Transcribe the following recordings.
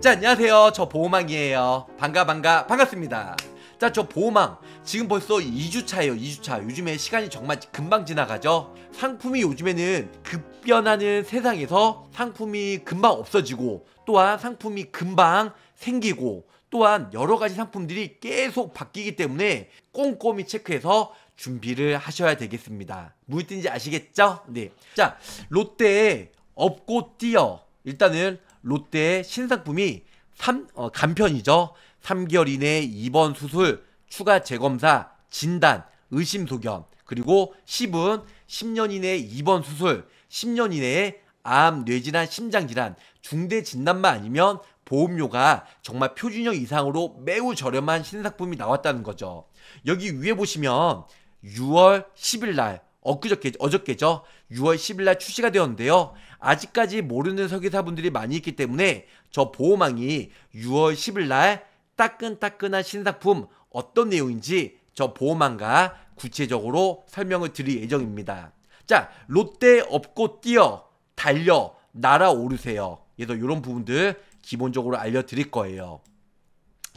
자 안녕하세요 저 보호망이에요 반가 반가 반갑습니다 자 저 보호망 지금 벌써 2주차예요 2주차 요즘에 시간이 정말 금방 지나가죠 상품이 요즘에는 급변하는 세상에서 상품이 금방 없어지고 또한 상품이 금방 생기고 또한 여러가지 상품들이 계속 바뀌기 때문에 꼼꼼히 체크해서 준비를 하셔야 되겠습니다 무엇인지 아시겠죠? 네. 자 롯데의 업고 뛰어 일단은 롯데의 신상품이 3, 어, 간편이죠. 3개월 이내에 입원 수술, 추가 재검사, 진단, 의심 소견, 그리고 10은 10년 이내에 입원 수술, 10년 이내에 암, 뇌질환, 심장질환, 중대 진단만 아니면 보험료가 정말 표준형 이상으로 매우 저렴한 신상품이 나왔다는 거죠. 여기 위에 보시면 6월 10일 날 엊그저께 어저께죠. 6월 10일 날 출시가 되었는데요. 아직까지 모르는 설계사분들이 많이 있기 때문에 저 보호망이 6월 10일 날 따끈따끈한 신상품 어떤 내용인지 저 보호망과 구체적으로 설명을 드릴 예정입니다. 자, 롯데 업고 뛰어, 달려, 날아오르세요. 그래서 이런 부분들 기본적으로 알려드릴 거예요.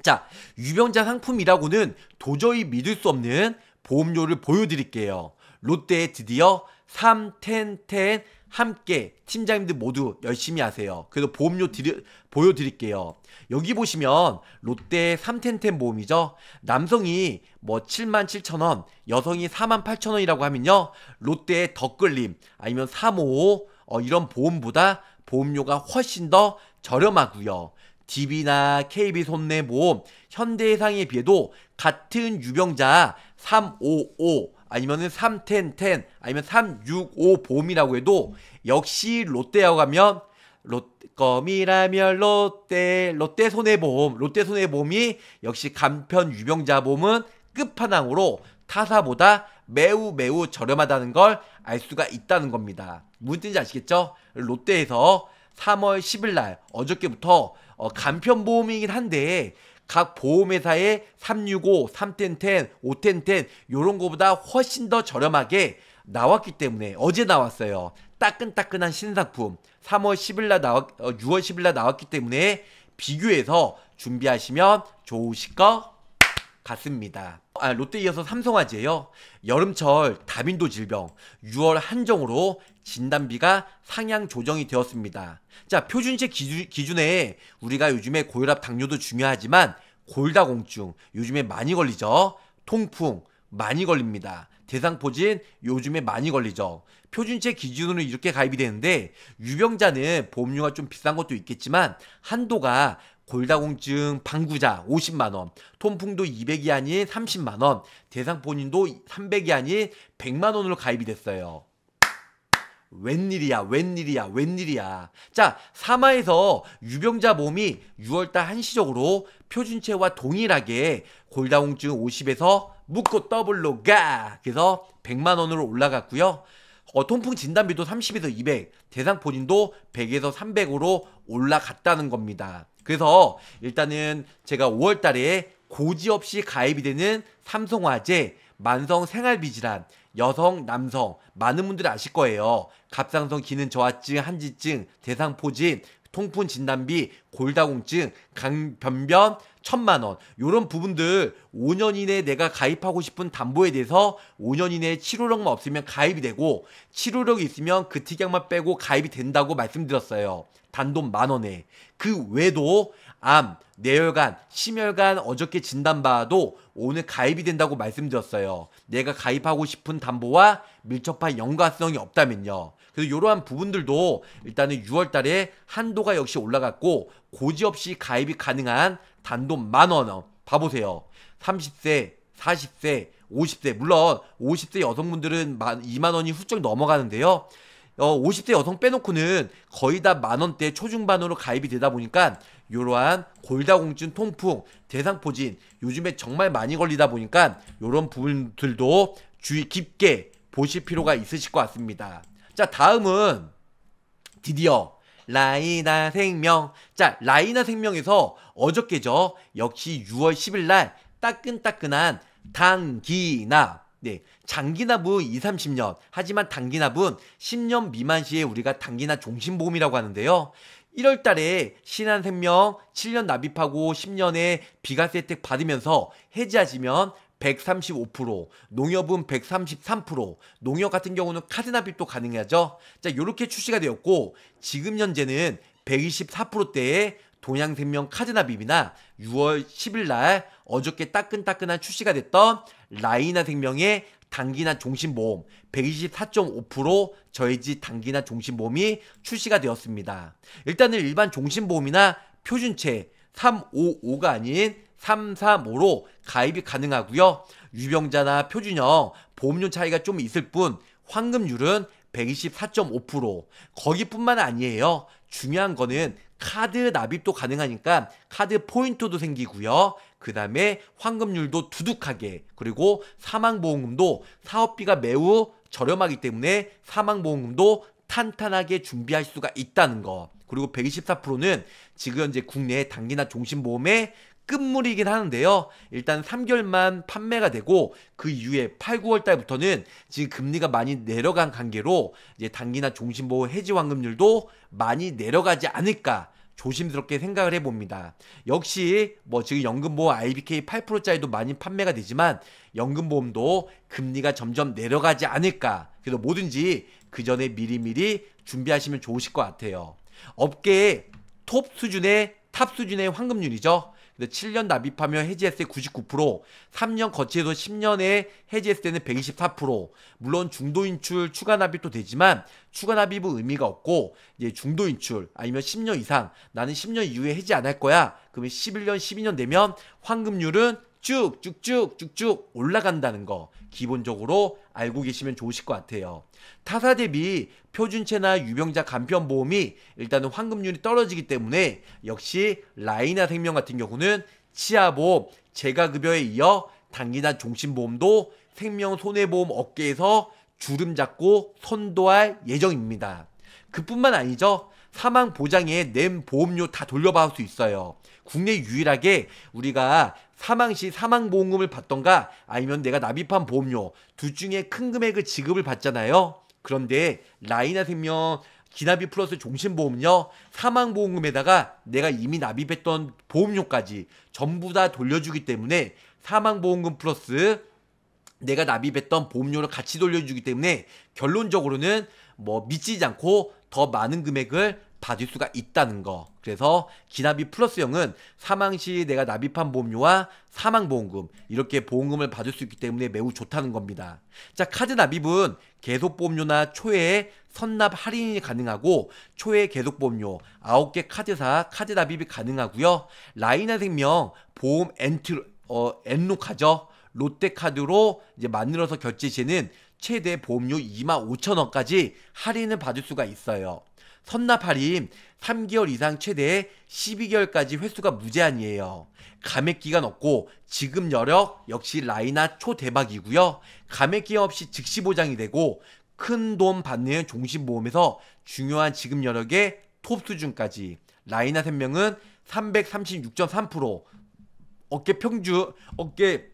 자, 유병자 상품이라고는 도저히 믿을 수 없는 보험료를 보여드릴게요. 롯데에 드디어 삼텐텐 함께 팀장님들 모두 열심히 하세요. 그래서 보험료 드리, 보여드릴게요. 여기 보시면 롯데 3텐텐 보험이죠. 남성이 뭐 7만 7천 원, 여성이 4만 8천 원이라고 하면요. 롯데의 덧글림 아니면 355 어, 이런 보험보다 보험료가 훨씬 더 저렴하고요. DB나 KB 손해보험, 현대해상에 비해도 같은 유병자 355 아니면은 3 1 0 아니면 365 봄이라고 해도 역시 롯데하고 가면 롯검이라면 롯데 롯데 손해보험 롯데 손해보험이 역시 간편 유병자보험은 끝판왕으로 타사보다 매우 매우 저렴하다는 걸 알 수가 있다는 겁니다. 무슨 뜻인지 아시겠죠? 롯데에서 3월 10일 날 어저께부터 어, 간편보험이긴 한데 각 보험회사의 365, 3텐텐, 5텐텐 요런 거보다 훨씬 더 저렴하게 나왔기 때문에 어제 나왔어요. 따끈따끈한 신상품 3월 10일 날 나왔 6월 어, 10일 날 나왔기 때문에 비교해서 준비하시면 좋으실 것 같습니다. 아, 롯데 이어서 삼성화재요. 여름철 다빈도 질병 6월 한정으로 진단비가 상향 조정이 되었습니다. 자, 표준시 기준, 기준에 우리가 요즘에 고혈압 당뇨도 중요하지만 골다공증 요즘에 많이 걸리죠. 통풍 많이 걸립니다. 대상포진 요즘에 많이 걸리죠. 표준체 기준으로 이렇게 가입이 되는데 유병자는 보험료가 좀 비싼 것도 있겠지만 한도가 골다공증 방구자 50만 원, 통풍도 200이 아닌 30만 원, 대상 본인도 300이 아닌 100만 원으로 가입이 됐어요. 웬일이야, 웬일이야, 웬일이야. 자, 사마에서 유병자 몸이 6월달 한시적으로 표준체와 동일하게 골다공증 50에서 묶고 더블로 가! 그래서 100만원으로 올라갔고요 어, 통풍 진단비도 30에서 200, 대상 본인도 100에서 300으로 올라갔다는 겁니다. 그래서 일단은 제가 5월 달에 고지 없이 가입이 되는 삼성화재, 만성 생활비질환, 여성, 남성, 많은 분들이 아실 거예요. 갑상선 기능 저하증, 한지증, 대상포진, 통풍 진단비, 골다공증, 강변변, 천만 원. 요런 부분들 5년 이내에 내가 가입하고 싶은 담보에 대해서 5년 이내에 치료력만 없으면 가입이 되고 치료력이 있으면 그 특약만 빼고 가입이 된다고 말씀드렸어요. 단돈 만 원에 그 외에도 암, 뇌혈관, 심혈관 어저께 진단받아도 오늘 가입이 된다고 말씀드렸어요. 내가 가입하고 싶은 담보와 밀접한 연관성이 없다면요. 그래서 이러한 부분들도 일단은 6월 달에 한도가 역시 올라갔고 고지 없이 가입이 가능한 단돈 만 원. 어, 봐보세요. 30세, 40세, 50세. 물론 50세 여성분들은 2만 원이 훌쩍 넘어가는데요. 어, 50대 여성 빼놓고는 거의 다 만원대 초중반으로 가입이 되다 보니까 이러한 골다공증, 통풍, 대상포진 요즘에 정말 많이 걸리다 보니까 이런 부분들도 주의 깊게 보실 필요가 있으실 것 같습니다. 자 다음은 드디어 라이나 생명 자 라이나 생명에서 어저께죠 역시 6월 10일 날 따끈따끈한 당기나 네. 장기납은 2, 0 30년. 하지만 단기납은 10년 미만 시에 우리가 단기납 종신보험이라고 하는데요. 1월 달에 신한생명 7년 납입하고 10년에 비과세 혜택 받으면서 해지하시면 135%, 농협은 133%, 농협 같은 경우는 카드 납입도 가능하죠. 자, 요렇게 출시가 되었고 지금 현재는 124%대에 동양생명 카드 납입이나 6월 10일 날 어저께 따끈따끈한 출시가 됐던 라이나 생명의 단기나 종신보험 124.5% 저희지 단기나 종신보험이 출시가 되었습니다. 일단은 일반 종신보험이나 표준체 355가 아닌 335로 가입이 가능하고요. 유병자나 표준형 보험료 차이가 좀 있을 뿐 환급률은 124.5% 거기뿐만 아니에요. 중요한 거는 카드 납입도 가능하니까 카드 포인트도 생기고요. 그 다음에 환급률도 두둑하게 그리고 사망보험금도 사업비가 매우 저렴하기 때문에 사망보험금도 탄탄하게 준비할 수가 있다는 거. 그리고 124%는 지금 현재 국내 단기나 종신보험의 끝물이긴 하는데요. 일단 3개월만 판매가 되고 그 이후에 8, 9월 달부터는 지금 금리가 많이 내려간 관계로 이제 단기나 종신보험 해지 환급률도 많이 내려가지 않을까 조심스럽게 생각을 해봅니다. 역시 뭐 지금 연금보험 IBK 8%짜리도 많이 판매가 되지만 연금보험도 금리가 점점 내려가지 않을까. 그래서 뭐든지 그 전에 미리미리 준비하시면 좋으실 것 같아요. 업계의 톱 수준의 탑 수준의 황금률이죠. 근데 7년 납입하면 해지했을 때 99%, 3년 거치해서 10년에 해지했을 때는 124%. 물론 중도 인출 추가 납입도 되지만 추가 납입은 의미가 없고 이제 중도 인출 아니면 10년 이상 나는 10년 이후에 해지 안 할 거야. 그러면 11년, 12년 되면 환급률은 쭉, 쭉쭉, 쭉쭉 올라간다는 거 기본적으로 알고 계시면 좋으실 것 같아요. 타사 대비 표준체나 유병자 간편보험이 일단은 환급률이 떨어지기 때문에 역시 라이나 생명 같은 경우는 치아보험, 재가급여에 이어 단기나 종신보험도 생명 손해보험 어깨에서 주름 잡고 선도할 예정입니다. 그뿐만 아니죠. 사망 보장에 낸 보험료 다 돌려받을 수 있어요. 국내 유일하게 우리가 사망 시 사망 보험금을 받던가 아니면 내가 납입한 보험료 둘 중에 큰 금액을 지급을 받잖아요. 그런데 라이나 생명 기납이 플러스 종신보험요 사망보험금에다가 내가 이미 납입했던 보험료까지 전부 다 돌려주기 때문에 사망보험금 플러스 내가 납입했던 보험료를 같이 돌려주기 때문에 결론적으로는 뭐 미치지 않고 더 많은 금액을 받을 수가 있다는 거. 그래서 기납이 플러스 형은 사망 시 내가 납입한 보험료와 사망 보험금 이렇게 보험금을 받을 수 있기 때문에 매우 좋다는 겁니다. 자, 카드 납입은 계속 보험료나 초회에 선납 할인이 가능하고 초회 계속 보험료 9개 카드사 카드 납입이 가능하고요. 라인한생명 보험 엔트 어 엔로카죠. 롯데카드로 이제 만들어서 결제 시에는 최대 보험료 2 5 0 0 0 원까지 할인을 받을 수가 있어요. 선납할인 3개월 이상 최대 12개월까지 횟수가 무제한이에요. 감액 기간 없고 지금 여력 역시 라이나 초대박이고요. 감액 기간 없이 즉시 보장이 되고 큰 돈 받는 종신보험에서 중요한 지금 여력의 톱 수준까지 라이나 생명은 336.3% 어깨 평균 어깨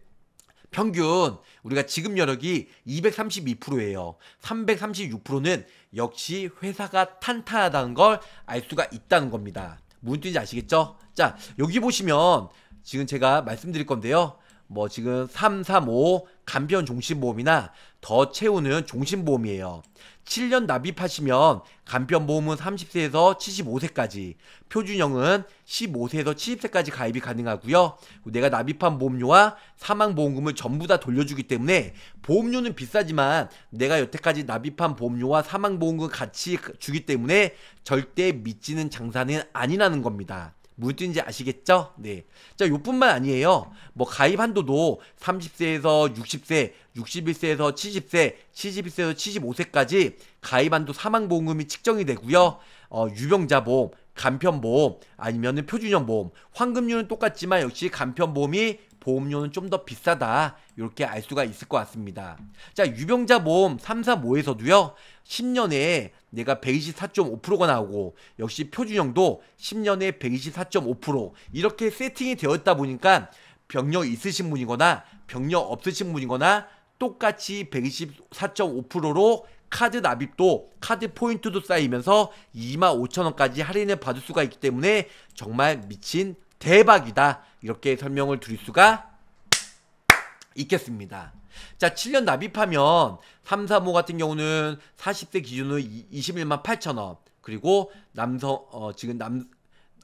평균 우리가 지급 여력이 232%예요. 336%는 역시 회사가 탄탄하다는 걸 알 수가 있다는 겁니다. 무슨 뜻인지 아시겠죠? 자, 여기 보시면 지금 제가 말씀드릴 건데요. 뭐 지금 335 간편 종신보험이나 더 채우는 종신보험이에요. 7년 납입하시면 간편 보험은 30세에서 75세까지, 표준형은 15세에서 70세까지 가입이 가능하고요. 내가 납입한 보험료와 사망 보험금을 전부 다 돌려주기 때문에 보험료는 비싸지만 내가 여태까지 납입한 보험료와 사망 보험금 같이 주기 때문에 절대 믿지는 장사는 아니라는 겁니다. 무슨지 아시겠죠? 네. 자, 요뿐만 아니에요. 뭐 가입 한도도 30세에서 60세, 61세에서 70세, 71세에서 75세까지 가입 한도 사망 보험금이 측정이 되고요. 어, 유병자 보험, 간편보험 아니면은 표준형 보험 환급률은 똑같지만 역시 간편보험이 보험료는 좀 더 비싸다 이렇게 알 수가 있을 것 같습니다 자 유병자 보험 345에서도요 10년에 내가 124.5%가 나오고 역시 표준형도 10년에 124.5% 이렇게 세팅이 되었다 보니까 병력 있으신 분이거나 병력 없으신 분이거나 똑같이 124.5%로 카드 납입도 카드 포인트도 쌓이면서 25,000원까지 할인을 받을 수가 있기 때문에 정말 미친 대박이다 이렇게 설명을 드릴 수가 있겠습니다. 자, 7년 납입하면 335 같은 경우는 40세 기준으로 21만 8천원. 그리고 남성 어 지금 남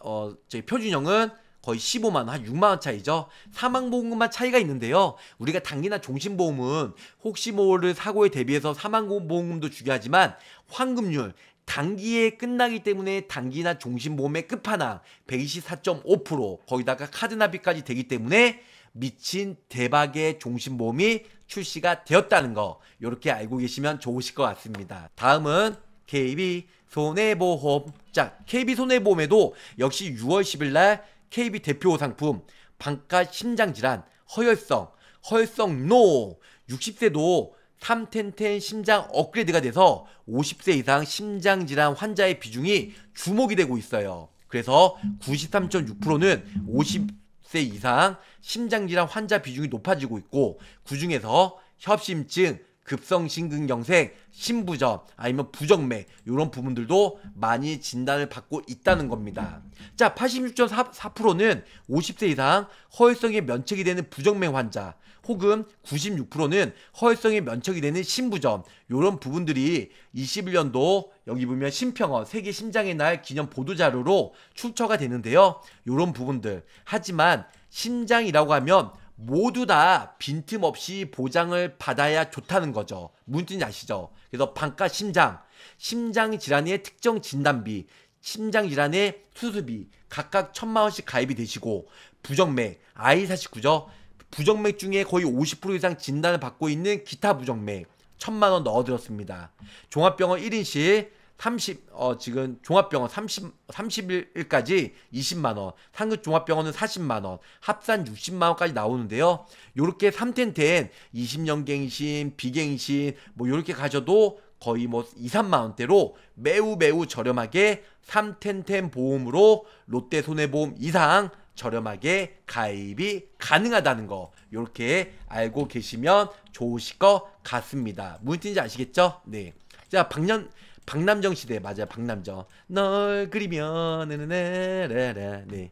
어 저희 표준형은 거의 15만 원, 한 6만 원 차이죠. 사망 보험금만 차이가 있는데요. 우리가 당기나 종신 보험은 혹시 모를 사고에 대비해서 사망 보험금도 중요하지만 환급률, 단기에 끝나기 때문에 단기나 종신보험의 끝판왕 124.5% 거기다가 카드납입까지 되기 때문에 미친 대박의 종신보험이 출시가 되었다는 거 이렇게 알고 계시면 좋으실 것 같습니다. 다음은 KB 손해보험 자 KB 손해보험에도 역시 6월 10일 날 KB 대표 상품 방가 심장질환 허혈성 허혈성 노 60세도 3텐텐 심장 업그레이드가 돼서 50세 이상 심장질환 환자의 비중이 주목이 되고 있어요. 그래서 93.6%는 50세 이상 심장질환 환자 비중이 높아지고 있고 그 중에서 협심증, 급성심근경색, 신부전, 아니면 부정맥 이런 부분들도 많이 진단을 받고 있다는 겁니다. 자, 86.4%는 50세 이상 허혈성의 면책이 되는 부정맥 환자, 혹은 96%는 허혈성의 면책이 되는 신부전 이런 부분들이 21년도 여기 보면 심평원 세계 심장의 날 기념 보도 자료로 출처가 되는데요. 이런 부분들 하지만 심장이라고 하면 모두 다 빈틈없이 보장을 받아야 좋다는 거죠. 문제지 아시죠? 그래서 반가 심장, 심장 질환의 특정 진단비, 심장 질환의 수술비 각각 천만 원씩 가입이 되시고 부정맥, I49죠. 부정맥 중에 거의 50% 이상 진단을 받고 있는 기타 부정맥 천만 원 넣어드렸습니다. 종합병원 1인실 30, 어, 지금 종합병원 30, 30일까지 20만원, 상급 종합병원은 40만원, 합산 60만원까지 나오는데요. 요렇게 3텐텐 20년갱신, 비갱신, 뭐 요렇게 가셔도 거의 뭐 2, 3만원대로 매우 매우 저렴하게 3텐텐 보험으로 롯데 손해보험 이상 저렴하게 가입이 가능하다는 거 이렇게 알고 계시면 좋으실 것 같습니다. 무슨 뜻인지 아시겠죠? 네. 자, 방년 박남정 시대 맞아요. 박남정. 널그리면 네네네네 네, 네, 네, 네.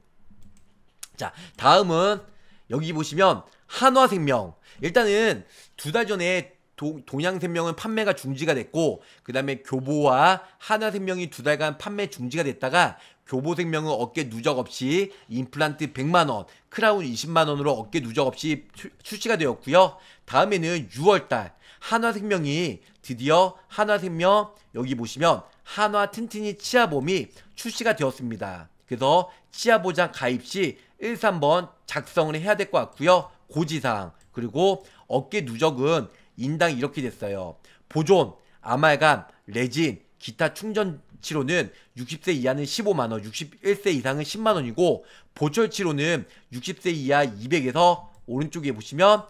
자, 다음은 여기 보시면 한화생명. 일단은 두 달 전에 도, 동양생명은 판매가 중지가 됐고 그 다음에 교보와 한화생명이두 달간 판매 중지가 됐다가 교보생명은 어깨 누적 없이 임플란트 100만원, 크라운 20만원으로 어깨 누적 없이 출시가 되었고요. 다음에는 6월달 한화생명이 드디어 한화생명 여기 보시면 한화 튼튼이 치아봄이 출시가 되었습니다. 그래서 치아보장 가입 시 1, 3번 작성을 해야 될 것 같고요. 고지사항 그리고 어깨 누적은 인당 이렇게 됐어요. 보존, 아말감, 레진, 기타 충전 치료는 60세 이하는 15만원, 61세 이상은 10만원이고 보철 치료는 60세 이하 200에서 오른쪽에 보시면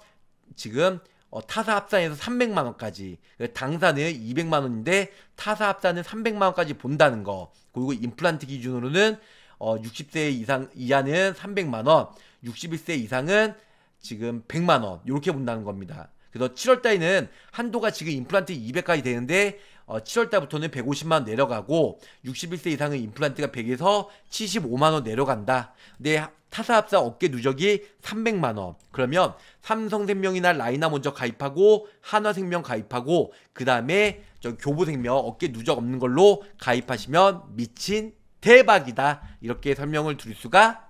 지금 어, 타사 합산에서 300만원까지 그 당사는 200만원인데 타사 합산은 300만원까지 본다는 거 그리고 임플란트 기준으로는 어, 60세 이상 이하는 300만원 61세 이상은 지금 100만원 이렇게 본다는 겁니다 그래서 7월달에는 한도가 지금 임플란트 200까지 되는데 7월 어, 달부터는 150만 원 내려가고 61세 이상의 임플란트가 100에서 75만 원 내려간다. 내 타사합사 어깨 누적이 300만 원. 그러면 삼성생명이나 라이나 먼저 가입하고 한화생명 가입하고 그다음에 교보생명 어깨 누적 없는 걸로 가입하시면 미친 대박이다. 이렇게 설명을 드릴 수가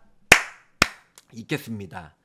있겠습니다.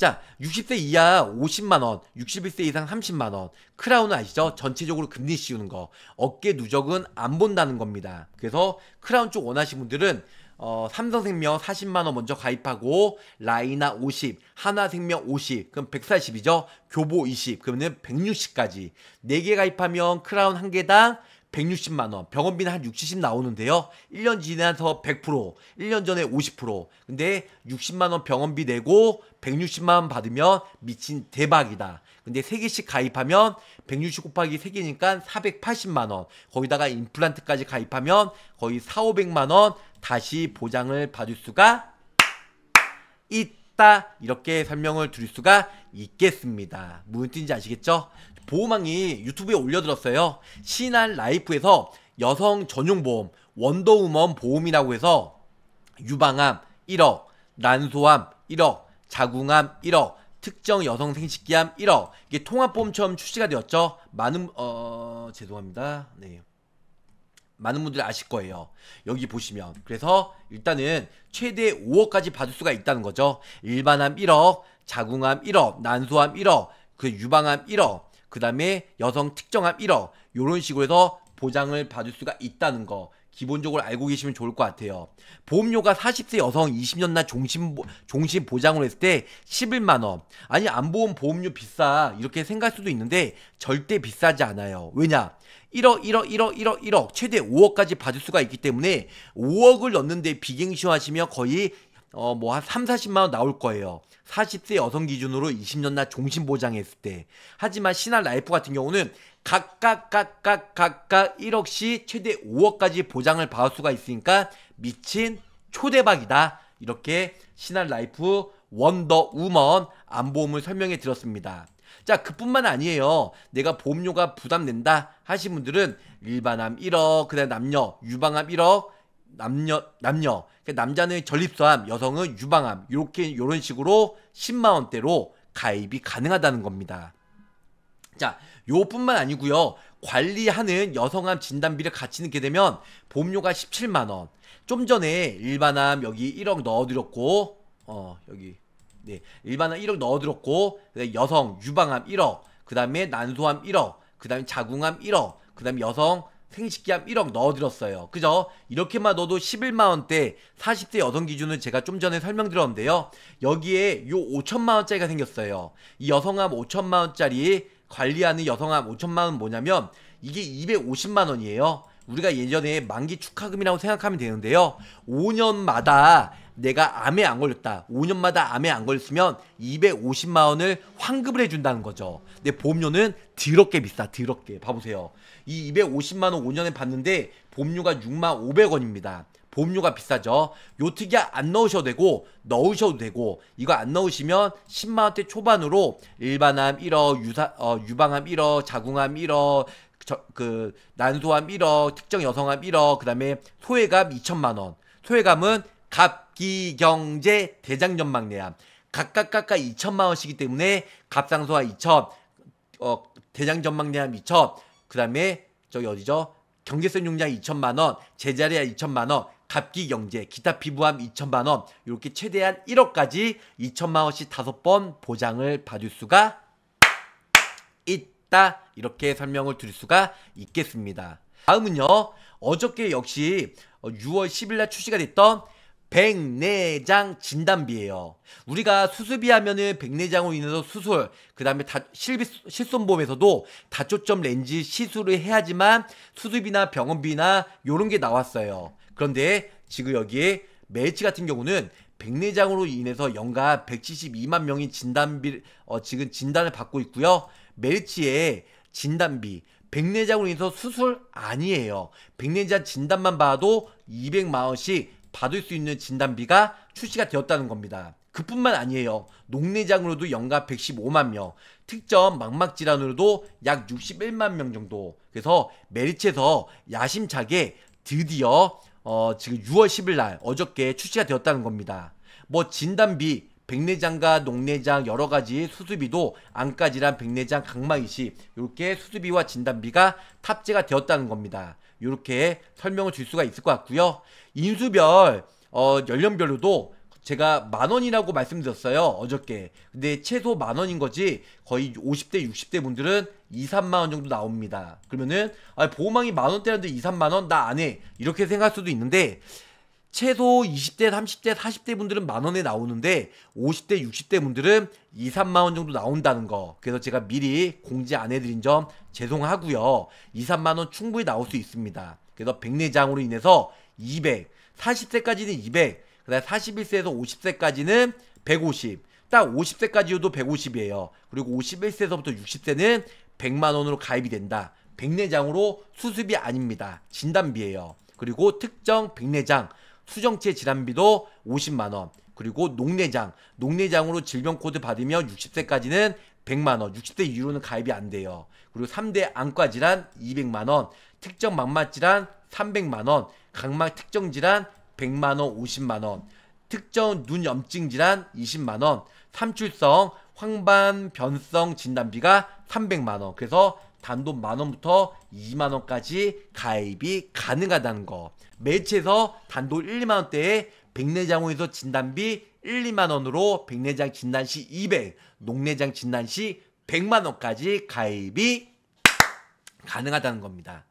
자, 60세 이하 50만원, 61세 이상 30만원. 크라운 아시죠? 전체적으로 금리 씌우는 거. 어깨 누적은 안 본다는 겁니다. 그래서 크라운 쪽 원하시는 분들은 어, 삼성생명 40만원 먼저 가입하고, 라이나 50, 하나생명 50, 그럼 140이죠? 교보 20, 그러면 160까지. 4개 가입하면 크라운 1개당 160만 원, 병원비는 한 60, 나오는데요. 1년 지나서 100%, 1년 전에 50%. 근데 60만 원 병원비 내고 160만 원 받으면 미친 대박이다. 근데 3개씩 가입하면 160 곱하기 3개니까 480만 원. 거기다가 임플란트까지 가입하면 거의 4, 500만 원 다시 보장을 받을 수가 있다. 이렇게 설명을 드릴 수가 있겠습니다. 무슨 뜻인지 아시겠죠? 보호망이 유튜브에 올려들었어요 신한 라이프에서 여성 전용 보험 원더우먼 보험이라고 해서 유방암 1억, 난소암 1억, 자궁암 1억, 특정 여성 생식기암 1억 이게 통합보험처럼 출시가 되었죠. 많은 어 죄송합니다. 네. 많은 분들이 아실 거예요. 여기 보시면. 그래서 일단은 최대 5억까지 받을 수가 있다는 거죠. 일반암 1억, 자궁암 1억, 난소암 1억, 그 유방암 1억, 그 다음에 여성 특정암 1억, 요런 식으로 해서 보장을 받을 수가 있다는 거. 기본적으로 알고 계시면 좋을 것 같아요. 보험료가 40세 여성 2 0년날 종신, 종신 보장을 했을 때 11만원. 아니, 안보험 보험료 비싸. 이렇게 생각할 수도 있는데 절대 비싸지 않아요. 왜냐? 1억, 1억, 1억, 1억, 1억, 최대 5억까지 받을 수가 있기 때문에 5억을 넣는데 비갱신하시면 거의 어, 뭐한 3, 40만원 나올 거예요. 40세 여성 기준으로 2 0년날 종신보장했을 때. 하지만 신한 라이프 같은 경우는 각각 각각 각각 1억씩 최대 5억까지 보장을 받을 수가 있으니까 미친 초대박이다. 이렇게 신한 라이프 원더 우먼 안보험을 설명해 드렸습니다. 자, 그뿐만 아니에요. 내가 보험료가 부담된다 하신 분들은 일반암 1억, 그다음 남녀, 유방암 1억, 남녀 남녀 그 남자는 전립선암 여성은 유방암 이렇게 요런 식으로 10만 원대로 가입이 가능하다는 겁니다. 자 요뿐만 아니고요. 관리하는 여성암 진단비를 같이 넣게 되면 보험료가 17만 원. 좀 전에 일반암 여기 1억 넣어드렸고 어 여기 네 일반암 1억 넣어드렸고 여성 유방암 1억 그 다음에 난소암 1억 그 다음에 자궁암 1억 그 다음에 여성 생식기암 1억 넣어드렸어요. 그죠? 이렇게만 넣어도 11만원대 40대 여성 기준은 제가 좀 전에 설명드렸는데요. 여기에 요 5천만원짜리가 생겼어요. 이 여성암 5천만원짜리 관리하는 여성함 5천만 원 뭐냐면 이게 250만 원이에요. 우리가 예전에 만기 축하금이라고 생각하면 되는데요. 5년마다 내가 암에 안 걸렸다. 5년마다 암에 안 걸렸으면 250만 원을 환급을 해준다는 거죠. 근데 보험료는 드럽게 비싸. 드럽게. 봐보세요. 이 250만 원 5년에 받는데 보험료가 6만 500원입니다. 보험료가 비싸죠. 요 특약 안 넣으셔도 되고 넣으셔도 되고 이거 안 넣으시면 10만 원대 초반으로 일반암 1호, 유사, 어, 유방암 1호, 자궁암 1호 저, 그 난소암 1억, 특정 여성암 1억, 그다음에 소외감 2천만 원. 소외감은 갑기경제 대장연막내암 각각 각각 2천만 원씩이기 때문에 갑상소화 2천, 어, 대장전망내암 2천, 그다음에 저기 어디죠? 경계선 용량 2천만 원, 제자리아 2천만 원, 갑기경제, 기타 피부암 2천만 원 이렇게 최대한 1억까지 2천만 원씩 다섯 번 보장을 받을 수가 있다 이렇게 설명을 드릴 수가 있겠습니다. 다음은요. 어저께 역시 6월 10일 날 출시가 됐던 백내장 진단비예요. 우리가 수술비 하면은 백내장으로 인해서 수술, 그 다음에 실손보험에서도 다초점 렌즈 시술을 해야지만 수술비나 병원비나 요런 게 나왔어요. 그런데 지금 여기에 매치 같은 경우는 백내장으로 인해서 연간 172만 명이 진단비 어, 지금 진단을 받고 있고요. 멜치의 진단비 백내장으로 인해서 수술 아니에요. 백내장 진단만 봐도 200만 원씩 받을 수 있는 진단비가 출시가 되었다는 겁니다. 그뿐만 아니에요. 녹내장으로도 연간 115만 명, 특정 망막 질환으로도 약 61만 명 정도. 그래서 메리츠에서 야심차게 드디어 어, 지금 6월 10일 날 어저께 출시가 되었다는 겁니다. 뭐 진단비, 백내장과 녹내장 여러 가지 수수비도 안까지란 백내장 각막이시 이렇게 수수비와 진단비가 탑재가 되었다는 겁니다. 이렇게 설명을 줄 수가 있을 것 같고요. 인수별 어, 연령별로도 제가 만 원이라고 말씀드렸어요. 어저께. 근데 최소 만 원인 거지 거의 50대, 60대 분들은 2, 3만 원 정도 나옵니다. 그러면은 아, 보호망이 만 원대라는데 2, 3만 원 나안 해. 이렇게 생각할 수도 있는데 최소 20대, 30대, 40대 분들은 만 원에 나오는데 50대, 60대 분들은 2, 3만 원 정도 나온다는 거. 그래서 제가 미리 공지 안 해드린 점 죄송하고요. 2, 3만 원 충분히 나올 수 있습니다. 그래서 백내장으로 인해서 200, 40대까지는 200, 그다음 41세에서 50세까지는 150. 딱 50세까지도 150이에요. 그리고 51세에서부터 60세는 100만 원으로 가입이 된다. 백내장으로 수습이 아닙니다. 진단비예요. 그리고 특정 백내장 수정체 질환비도 50만 원. 그리고 녹내장, 녹내장으로 질병 코드 받으면 60세까지는 100만 원, 60세 이후로는 가입이 안 돼요. 그리고 3대 안과 질환 200만 원, 특정 망막 질환 300만 원, 각막 특정 질환 100만원, 50만원, 특정 눈 염증 질환 20만원, 삼출성, 황반 변성 진단비가 300만원. 그래서 단돈 만원부터 2만원까지 가입이 가능하다는 거. 매체에서 단돈 1, 2만원대에 백내장원에서 진단비 1, 2만원으로 백내장 진단시 200, 녹내장 진단시 100만원까지 가입이 가능하다는 겁니다.